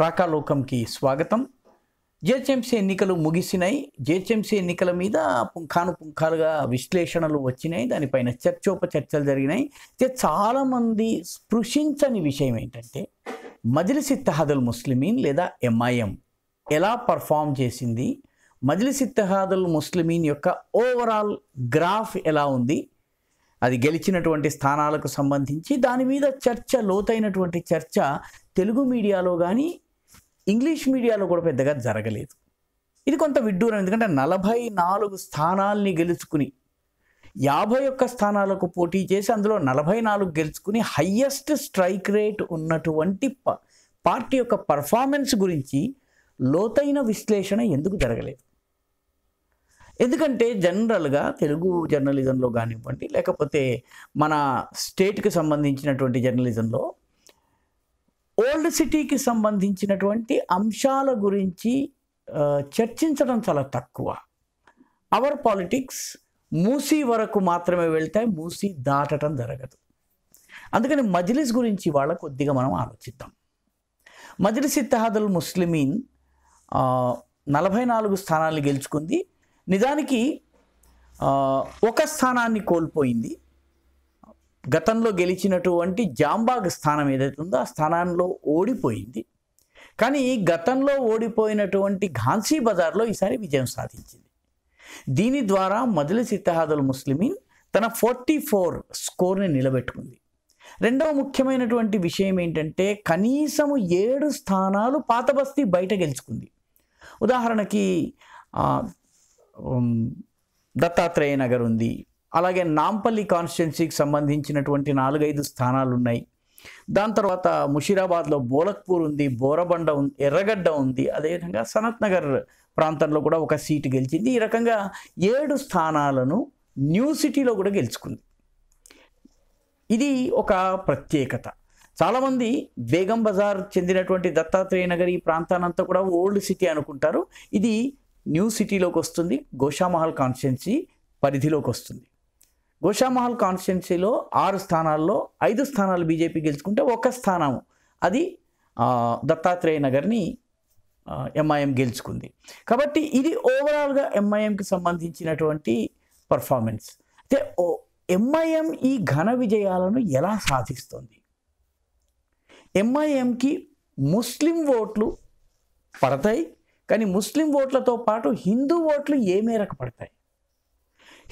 రాకాలోకంకి స్వాగతం జిహెచ్ఎంసీ ఎన్నికలు ముగిసినాయి జిహెచ్ఎంసీ ఎన్నికల మీద పుంఖాను పుంఖాలుగా విశ్లేషణలు వచ్చినాయి దానిపైన చర్చోప చర్చలు జరిగినాయి చాలామంది స్పృశించని విషయం ఏంటంటే మజిలిసి తహదుల్ ముస్లిమీన్ లేదా ఎంఐఎం ఎలా పర్ఫామ్ చేసింది మజిలిసి ఇత్తహాదుల్ ముస్లిమీన్ యొక్క ఓవరాల్ గ్రాఫ్ ఎలా ఉంది అది గెలిచినటువంటి స్థానాలకు సంబంధించి దాని మీద చర్చ లోతైనటువంటి చర్చ తెలుగు మీడియాలో కానీ ఇంగ్లీష్ మీడియాలో కూడా పెద్దగా జరగలేదు ఇది కొంత విడ్డూరం ఎందుకంటే నలభై నాలుగు స్థానాల్ని గెలుచుకుని యాభై ఒక్క స్థానాలకు పోటీ చేసి అందులో నలభై నాలుగు గెలుచుకుని హయ్యెస్ట్ స్ట్రైక్ రేట్ ఉన్నటువంటి ప పార్టీ యొక్క పర్ఫార్మెన్స్ గురించి లోతైన విశ్లేషణ ఎందుకు జరగలేదు ఎందుకంటే జనరల్గా తెలుగు జర్నలిజంలో కానివ్వండి లేకపోతే మన స్టేట్కి సంబంధించినటువంటి జర్నలిజంలో ఓల్డ్ సిటీకి సంబంధించినటువంటి అంశాల గురించి చర్చించడం చాలా తక్కువ అవర్ పాలిటిక్స్ మూసీ వరకు మాత్రమే వెళ్తాయి మూసీ దాటడం జరగదు అందుకని మజిలిస్ గురించి వాళ్ళ కొద్దిగా మనం ఆలోచిద్దాం మజ్లిస్ ఇత్తహాదుల్ ముస్లిమీన్ నలభై నాలుగు స్థానాలు గెలుచుకుంది నిజానికి ఒక స్థానాన్ని కోల్పోయింది గతంలో గెలిచినటువంటి జాంబాగ్ స్థానం ఏదైతే ఉందో ఆ స్థానంలో ఓడిపోయింది కానీ గతంలో ఓడిపోయినటువంటి ఘాన్సీ బజార్లో ఈసారి విజయం సాధించింది దీని ద్వారా మజలిస్ సిద్ధహాదుల్ ముస్లిమీన్ తన ఫార్టీ ఫోర్ స్కోర్ని నిలబెట్టుకుంది రెండవ ముఖ్యమైనటువంటి విషయం ఏంటంటే కనీసము ఏడు స్థానాలు పాతబస్తీ బయట గెలుచుకుంది ఉదాహరణకి దత్తాత్రేయ నగర్ ఉంది అలాగే నాంపల్లి కాన్స్టిట్యున్సీకి సంబంధించినటువంటి నాలుగైదు స్థానాలు ఉన్నాయి దాని తర్వాత ముషీరాబాద్లో బోలక్పూర్ ఉంది బోరబండ ఉంది ఎర్రగడ్డ ఉంది అదేవిధంగా సనత్ నగర్ ప్రాంతంలో కూడా ఒక సీటు గెలిచింది ఈ రకంగా ఏడు స్థానాలను న్యూ సిటీలో కూడా గెలుచుకుంది ఇది ఒక ప్రత్యేకత చాలామంది బేగం బజార్ చెందినటువంటి దత్తాత్రేయ నగర్ ఈ ప్రాంతానంతా కూడా ఓల్డ్ సిటీ అనుకుంటారు ఇది న్యూ సిటీలోకి వస్తుంది గోషామహల్ కాన్స్టిట్యున్సీ పరిధిలోకి వస్తుంది గోషామహల్ కాన్స్టిట్యున్సీలో ఆరు స్థానాల్లో ఐదు స్థానాలు బీజేపీ గెలుచుకుంటే ఒక స్థానం అది దత్తాత్రేయ నగర్ని ఎంఐఎం గెలుచుకుంది కాబట్టి ఇది ఓవరాల్గా ఎంఐఎంకి సంబంధించినటువంటి పర్ఫార్మెన్స్ అయితే ఎంఐఎం ఈ ఘన విజయాలను ఎలా సాధిస్తుంది ఎంఐఎంకి ముస్లిం ఓట్లు పడతాయి కానీ ముస్లిం ఓట్లతో పాటు హిందూ ఓట్లు ఏ మేరకు పడతాయి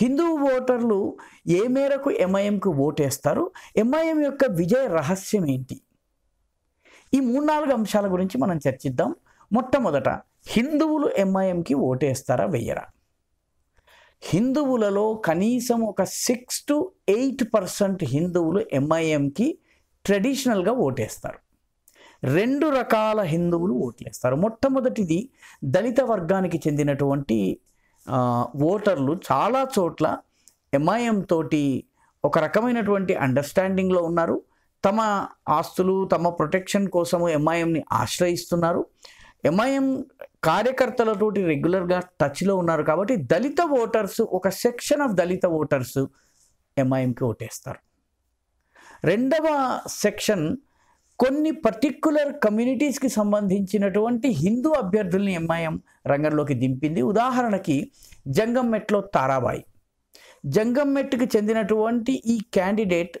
హిందూ ఓటర్లు ఏ మేరకు ఎంఐఎంకు ఓటేస్తారు ఎంఐఎం యొక్క విజయ రహస్యం ఏంటి ఈ మూడు నాలుగు అంశాల గురించి మనం చర్చిద్దాం మొట్టమొదట హిందువులు ఎంఐఎంకి ఓటేస్తారా వెయ్యరా హిందువులలో కనీసం ఒక సిక్స్ టు ఎయిట్ పర్సెంట్ హిందువులు ఎంఐఎంకి ట్రెడిషనల్గా ఓటేస్తారు రెండు రకాల హిందువులు ఓట్లేస్తారు మొట్టమొదటిది దళిత వర్గానికి చెందినటువంటి ఓటర్లు చాలా చోట్ల ఎంఐఎం తోటి ఒక రకమైనటువంటి అండర్స్టాండింగ్లో ఉన్నారు తమ ఆస్తులు తమ ప్రొటెక్షన్ కోసము ఎంఐఎంని ఆశ్రయిస్తున్నారు ఎంఐఎం కార్యకర్తలతోటి రెగ్యులర్గా టచ్లో ఉన్నారు కాబట్టి దళిత ఓటర్స్ ఒక సెక్షన్ ఆఫ్ దళిత ఓటర్స్ ఎంఐఎంకి ఓటేస్తారు రెండవ సెక్షన్ కొన్ని పర్టిక్యులర్ కమ్యూనిటీస్కి సంబంధించినటువంటి హిందూ అభ్యర్థుల్ని ఎంఐఎం రంగంలోకి దింపింది ఉదాహరణకి జంగంమెట్లో తారాబాయి జంగంమెట్కి చెందినటువంటి ఈ క్యాండిడేట్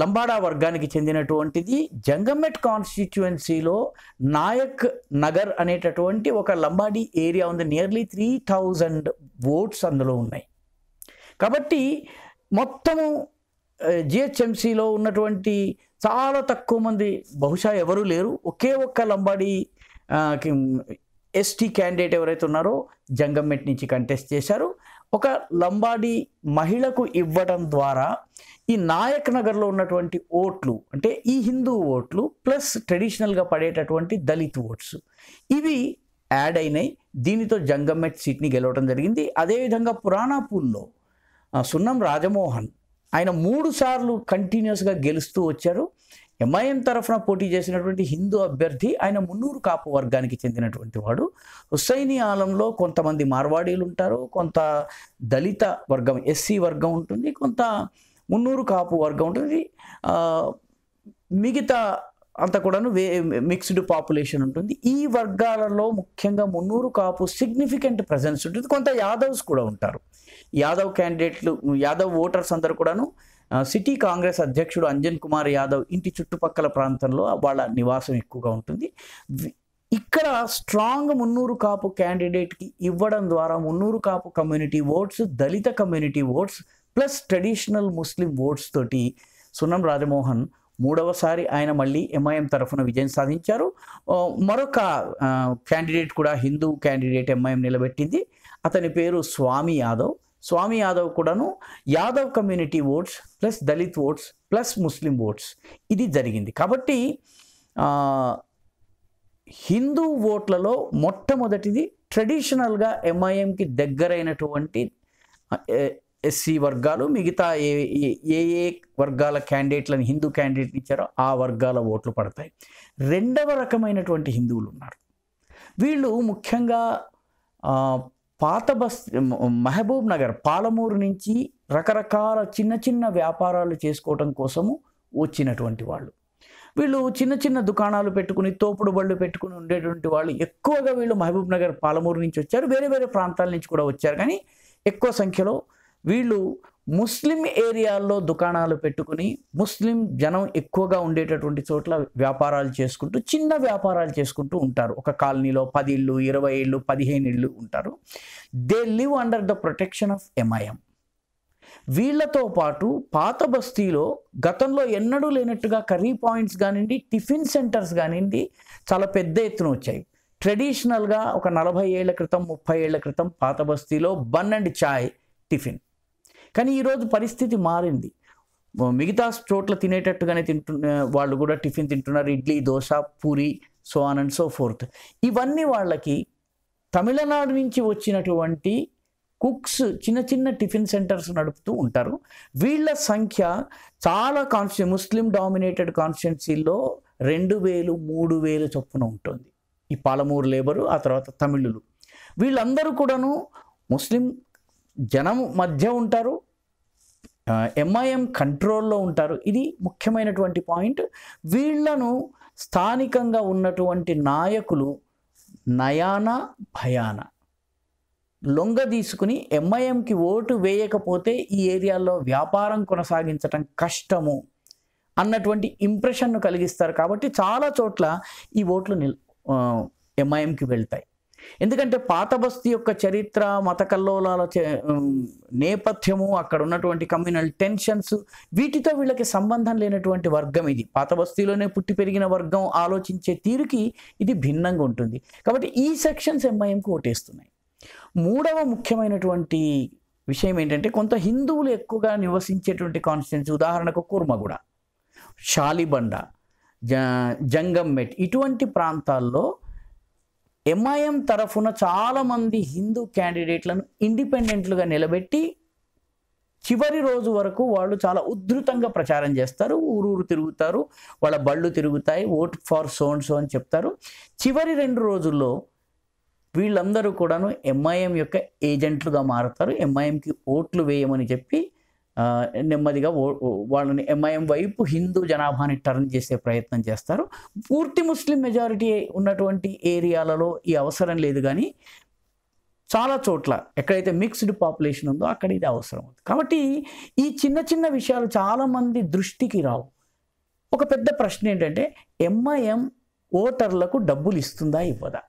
లంబాడా వర్గానికి చెందినటువంటిది జంగమ్మెట్ కాన్స్టిట్యుయెన్సీలో నాయక్ నగర్ అనేటటువంటి ఒక లంబాడీ ఏరియా ఉంది నియర్లీ త్రీ థౌజండ్ ఓట్స్ అందులో ఉన్నాయి కాబట్టి మొత్తము జిహెచ్ఎంసీలో ఉన్నటువంటి చాలా తక్కువ మంది బహుశా ఎవరూ లేరు ఒకే ఒక్క లంబాడి ఎస్టీ క్యాండిడేట్ ఎవరైతే ఉన్నారో జంగమ్మెట్ నుంచి కంటెస్ట్ చేశారు ఒక లంబాడి మహిళకు ఇవ్వడం ద్వారా ఈ నాయక్ నగర్లో ఉన్నటువంటి ఓట్లు అంటే ఈ హిందూ ఓట్లు ప్లస్ ట్రెడిషనల్గా పడేటటువంటి దళిత్ ఓట్స్ ఇవి యాడ్ అయినాయి దీనితో జంగమ్మెట్ సీట్ని గెలవడం జరిగింది అదేవిధంగా పురాణాపూల్లో సున్నం రాజమోహన్ ఆయన మూడు సార్లు కంటిన్యూస్గా గెలుస్తూ వచ్చారు ఎంఐఎం తరఫున పోటీ చేసినటువంటి హిందూ అభ్యర్థి ఆయన మున్నూరు కాపు వర్గానికి చెందినటువంటి వాడు హుస్సైని ఆలంలో కొంతమంది మార్వాడీలు ఉంటారు కొంత దళిత వర్గం ఎస్సీ వర్గం ఉంటుంది కొంత మున్నూరు కాపు వర్గం ఉంటుంది మిగతా అంత కూడాను వే మిక్స్డ్ పాపులేషన్ ఉంటుంది ఈ వర్గాలలో ముఖ్యంగా మున్నూరు కాపు సిగ్నిఫికెంట్ ప్రజెన్స్ ఉంటుంది కొంత యాదవ్స్ కూడా ఉంటారు యాదవ్ క్యాండిడేట్లు యాదవ్ ఓటర్స్ అందరూ కూడాను సిటీ కాంగ్రెస్ అధ్యక్షుడు అంజన్ కుమార్ యాదవ్ ఇంటి చుట్టుపక్కల ప్రాంతంలో వాళ్ళ నివాసం ఎక్కువగా ఉంటుంది ఇక్కడ స్ట్రాంగ్ మున్నూరు కాపు క్యాండిడేట్కి ఇవ్వడం ద్వారా మున్నూరు కాపు కమ్యూనిటీ ఓట్స్ దళిత community votes plus traditional Muslim votes తోటి సున్నం రాజమోహన్ మూడవసారి ఆయన మళ్ళీ ఎంఐఎం తరఫున విజయం సాధించారు మరొక క్యాండిడేట్ కూడా హిందూ క్యాండిడేట్ ఎంఐఎం నిలబెట్టింది అతని పేరు స్వామి యాదవ్ స్వామి యాదవ్ కూడాను Yadav community votes plus Dalit votes plus Muslim votes ఇది జరిగింది కాబట్టి హిందూ ఓట్లలో మొట్టమొదటిది ట్రెడిషనల్గా ఎంఐఎంకి దగ్గరైనటువంటి ఎస్సీ వర్గాలు మిగతా ఏ ఏ ఏ వర్గాల క్యాండిడేట్లను హిందూ క్యాండిడేట్ని ఇచ్చారో ఆ వర్గాల ఓట్లు పడతాయి రెండవ రకమైనటువంటి హిందువులు ఉన్నారు వీళ్ళు ముఖ్యంగా పాత బస్ మహబూబ్ నగర్ పాలమూరు నుంచి రకరకాల చిన్న చిన్న వ్యాపారాలు చేసుకోవటం కోసము వచ్చినటువంటి వాళ్ళు వీళ్ళు చిన్న చిన్న దుకాణాలు పెట్టుకుని తోపుడు బళ్ళు పెట్టుకుని ఉండేటువంటి వాళ్ళు ఎక్కువగా వీళ్ళు మహబూబ్ నగర్ పాలమూరు నుంచి వచ్చారు వేరే వేరే ప్రాంతాల నుంచి కూడా వచ్చారు కానీ ఎక్కువ సంఖ్యలో వీళ్ళు ముస్లిం ఏరియాల్లో దుకాణాలు పెట్టుకుని ముస్లిం జనం ఎక్కువగా ఉండేటటువంటి చోట్ల వ్యాపారాలు చేసుకుంటూ చిన్న వ్యాపారాలు చేసుకుంటూ ఉంటారు ఒక కాలనీలో పది ఇళ్ళు ఇరవై ఇళ్ళు పదిహేను ఇళ్ళు ఉంటారు they live under the protection of MIM వీళ్లతో పాటు పాత బస్తీలో గతంలో ఎన్నడూ లేనట్టుగా కర్రీ పాయింట్స్ కానివ్వండి టిఫిన్ సెంటర్స్ కానివ్వండి చాలా పెద్ద ఎత్తున వచ్చాయి ట్రెడిషనల్గా ఒక నలభై ఏళ్ల క్రితం ముప్పై ఏళ్ల క్రితం పాత బస్తీలో బన్ అండ్ చాయ్ టిఫిన్ కానీ ఈరోజు పరిస్థితి మారింది మిగతా చోట్ల తినేటట్టుగానే తింటు వాళ్ళు కూడా టిఫిన్ తింటున్నారు idli dosa puri so on and so forth ఇవన్నీ వాళ్ళకి తమిళనాడు నుంచి వచ్చినటువంటి కుక్స్ చిన్న చిన్న టిఫిన్ సెంటర్స్ నడుపుతూ ఉంటారు వీళ్ళ సంఖ్య చాలా కాన్స్టి ముస్లిం డామినేటెడ్ కాన్స్టిట్యున్సీల్లో రెండు వేలు మూడు వేలు చొప్పున ఉంటుంది ఈ పాలమూరు లేబరు ఆ తర్వాత తమిళులు వీళ్ళందరూ కూడాను ముస్లిం జనం మధ్య ఉంటారు ఎంఐఎం కంట్రోల్లో ఉంటారు ఇది ముఖ్యమైనటువంటి పాయింట్ వీళ్లను స్థానికంగా ఉన్నటువంటి నాయకులు నయాన భయాన లొంగ తీసుకుని ఎంఐఎంకి ఓటు వేయకపోతే ఈ ఏరియాలో వ్యాపారం కొనసాగించటం కష్టము అన్నటువంటి ఇంప్రెషన్ను కలిగిస్తారు కాబట్టి చాలా చోట్ల ఈ ఓట్లు నిల్ ఎంఐఎంకి వెళ్తాయి ఎందుకంటే పాత బస్తీ యొక్క చరిత్ర మత కల్లోలాల నేపథ్యము అక్కడ ఉన్నటువంటి కమ్యూనల్ టెన్షన్స్ వీటితో వీళ్ళకి సంబంధం లేనటువంటి వర్గం ఇది పాత బస్తీలోనే పుట్టి పెరిగిన వర్గం ఆలోచించే తీరుకి ఇది భిన్నంగా ఉంటుంది కాబట్టి ఈ సెక్షన్స్ ఎంఐఎంకు ఓటేస్తున్నాయి మూడవ ముఖ్యమైనటువంటి విషయం ఏంటంటే కొంత హిందువులు ఎక్కువగా నివసించేటువంటి కాన్స్టిట్యున్స్ ఉదాహరణకు కూర్మగూడ షాలిబండ జ ఇటువంటి ప్రాంతాల్లో ఎంఐఎం తరఫున చాలామంది హిందూ క్యాండిడేట్లను ఇండిపెండెంట్లుగా నిలబెట్టి చివరి రోజు వరకు వాళ్ళు చాలా ఉధృతంగా ప్రచారం చేస్తారు ఊరూరు తిరుగుతారు వాళ్ళ బళ్ళు తిరుగుతాయి ఓట్ ఫార్ సోన్ సో అని చెప్తారు చివరి రెండు రోజుల్లో వీళ్ళందరూ కూడాను ఎంఐఎం యొక్క ఏజెంట్లుగా మారుతారు ఎంఐఎంకి ఓట్లు వేయమని చెప్పి నెమ్మదిగా వాళ్ళని ఎంఐఎం వైపు హిందూ జనాభాని టర్న్ చేసే ప్రయత్నం చేస్తారు పూర్తి ముస్లిం మెజారిటీ ఉన్నటువంటి ఏరియాలలో ఈ అవసరం లేదు కానీ చాలా చోట్ల ఎక్కడైతే మిక్స్డ్ పాపులేషన్ ఉందో అక్కడ ఇది అవసరం కాబట్టి ఈ చిన్న చిన్న విషయాలు చాలామంది దృష్టికి రావు ఒక పెద్ద ప్రశ్న ఏంటంటే ఎంఐఎం ఓటర్లకు డబ్బులు ఇస్తుందా ఇవ్వదా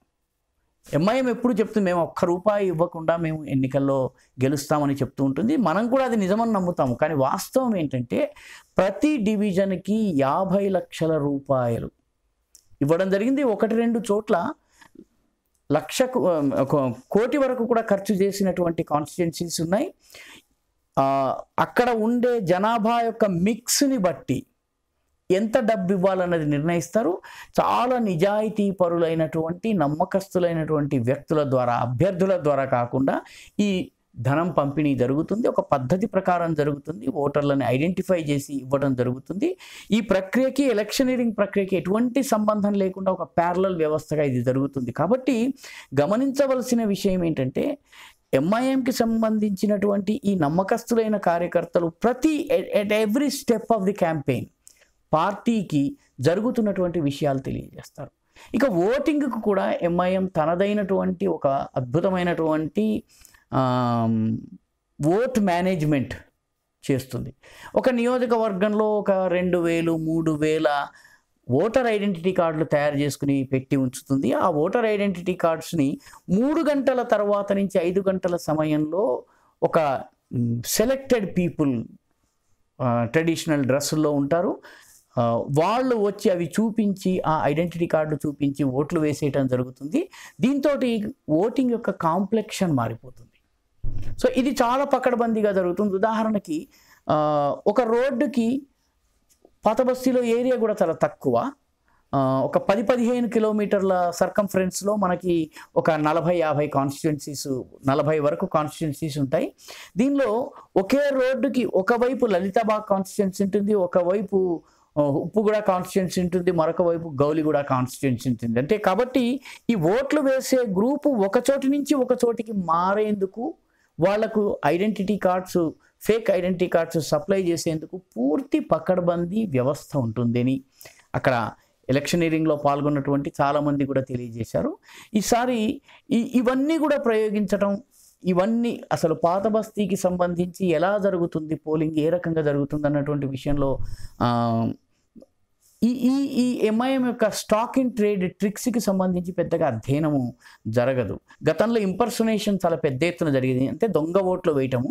ఎంఐఎం ఎప్పుడు చెప్తుంది మేము ఒక్క రూపాయి ఇవ్వకుండా మేము ఎన్నికల్లో గెలుస్తామని చెప్తూ ఉంటుంది మనం కూడా అది నిజమని నమ్ముతాము కానీ వాస్తవం ఏంటంటే ప్రతి డివిజన్కి యాభై లక్షల రూపాయలు ఇవ్వడం జరిగింది ఒకటి రెండు చోట్ల లక్ష కోటి వరకు కూడా ఖర్చు చేసినటువంటి కాన్స్టిట్యున్సీస్ ఉన్నాయి అక్కడ ఉండే జనాభా యొక్క మిక్స్ని బట్టి ఎంత డబ్బు ఇవ్వాలన్నది నిర్ణయిస్తారు చాలా నిజాయితీ పరులైనటువంటి నమ్మకస్తులైనటువంటి వ్యక్తుల ద్వారా అభ్యర్థుల ద్వారా కాకుండా ఈ ధనం పంపిణీ జరుగుతుంది ఒక పద్ధతి ప్రకారం జరుగుతుంది ఓటర్లను ఐడెంటిఫై చేసి ఇవ్వడం జరుగుతుంది ఈ ప్రక్రియకి ఎలక్షనీరింగ్ ప్రక్రియకి ఎటువంటి సంబంధం లేకుండా ఒక ప్యారలల్ వ్యవస్థగా ఇది జరుగుతుంది కాబట్టి గమనించవలసిన విషయం ఏంటంటే ఎంఐఎంకి సంబంధించినటువంటి ఈ నమ్మకస్తులైన కార్యకర్తలు ప్రతి at every step of the campaign పార్టీకి జరుగుతున్నటువంటి విషయాలు తెలియజేస్తారు ఇక ఓటింగ్కు కూడా ఎంఐఎం తనదైనటువంటి ఒక అద్భుతమైనటువంటి ఓట్ మేనేజ్మెంట్ చేస్తుంది ఒక నియోజకవర్గంలో ఒక రెండు వేలు మూడు వేల ఓటర్ ఐడెంటిటీ కార్డులు తయారు చేసుకుని పెట్టి ఉంచుతుంది ఆ ఓటర్ ఐడెంటిటీ కార్డ్స్ని మూడు గంటల తర్వాత నుంచి ఐదు గంటల సమయంలో ఒక సెలెక్టెడ్ పీపుల్ ట్రెడిషనల్ డ్రెస్సుల్లో ఉంటారు వాళ్ళు వచ్చి అవి చూపించి ఆ ఐడెంటిటీ కార్డు చూపించి ఓట్లు వేసేయటం జరుగుతుంది దీంతో ఓటింగ్ యొక్క కాంప్లెక్షన్ మారిపోతుంది సో ఇది చాలా పకడ్బందీగా జరుగుతుంది ఉదాహరణకి ఒక రోడ్డుకి పాతబస్తీలో ఏరియా కూడా చాలా తక్కువ ఒక పది పదిహేను కిలోమీటర్ల సర్కంఫరెన్స్లో మనకి ఒక నలభై యాభై కాన్స్టిట్యున్సీస్ నలభై వరకు కాన్స్టిట్యున్సీస్ ఉంటాయి దీనిలో ఒకే రోడ్డుకి ఒకవైపు లలితాబాగ్ కాన్స్టిట్యున్సీ ఉంటుంది ఒకవైపు ఉప్పు కూడా కాన్స్టిట్యున్సీ ఉంటుంది మరొక వైపు కూడా కాన్స్టిట్యున్సీ ఉంటుంది అంటే కాబట్టి ఈ ఓట్లు వేసే గ్రూపు ఒక నుంచి ఒక చోటికి మారేందుకు వాళ్లకు identity cards fake identity cards supply చేసేందుకు పూర్తి పక్కడబందీ వ్యవస్థ ఉంటుందని అక్కడ ఎలక్షనీరింగ్లో పాల్గొన్నటువంటి చాలామంది కూడా తెలియజేశారు ఈసారి ఇవన్నీ కూడా ప్రయోగించడం ఇవన్నీ అసలు పాత బస్తీకి సంబంధించి ఎలా జరుగుతుంది పోలింగ్ ఏ రకంగా జరుగుతుంది అన్నటువంటి విషయంలో ఈ ఈ ఈ ఎంఐఎం యొక్క స్టాక్ ఇన్ ట్రేడ్ ట్రిక్స్కి సంబంధించి పెద్దగా అధ్యయనము జరగదు గతంలో ఇంపర్సనేషన్ చాలా పెద్ద ఎత్తున జరిగింది అంటే దొంగ ఓట్లు వేయటము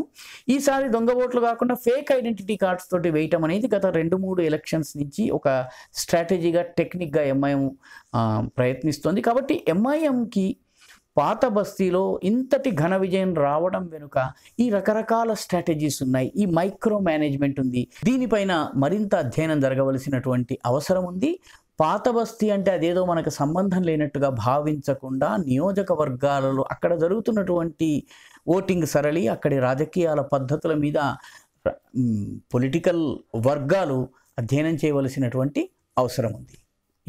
ఈసారి దొంగ ఓట్లు కాకుండా ఫేక్ ఐడెంటిటీ కార్డ్స్ తోటి వేయటం అనేది గత రెండు మూడు ఎలక్షన్స్ నుంచి ఒక స్ట్రాటజీగా టెక్నిక్గా ఎంఐఎం ప్రయత్నిస్తోంది కాబట్టి ఎంఐఎంకి పాత బస్తీలో ఇంతటి ఘన విజయం రావడం వెనుక ఈ రకరకాల స్ట్రాటజీస్ ఉన్నాయి ఈ మైక్రో మేనేజ్మెంట్ ఉంది దీనిపైన మరింత అధ్యయనం జరగవలసినటువంటి అవసరం ఉంది పాత బస్తీ అంటే అదేదో మనకు సంబంధం లేనట్టుగా భావించకుండా నియోజకవర్గాలలో అక్కడ జరుగుతున్నటువంటి ఓటింగ్ సరళి అక్కడి రాజకీయాల పద్ధతుల మీద పొలిటికల్ వర్గాలు అధ్యయనం చేయవలసినటువంటి అవసరం ఉంది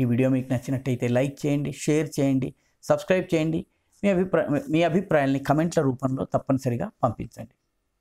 ఈ వీడియో మీకు నచ్చినట్టయితే లైక్ చేయండి షేర్ చేయండి సబ్స్క్రైబ్ చేయండి మీ అభిప్రాయం మీ అభిప్రాయాల్ని కమెంట్ల రూపంలో తప్పనిసరిగా పంపించండి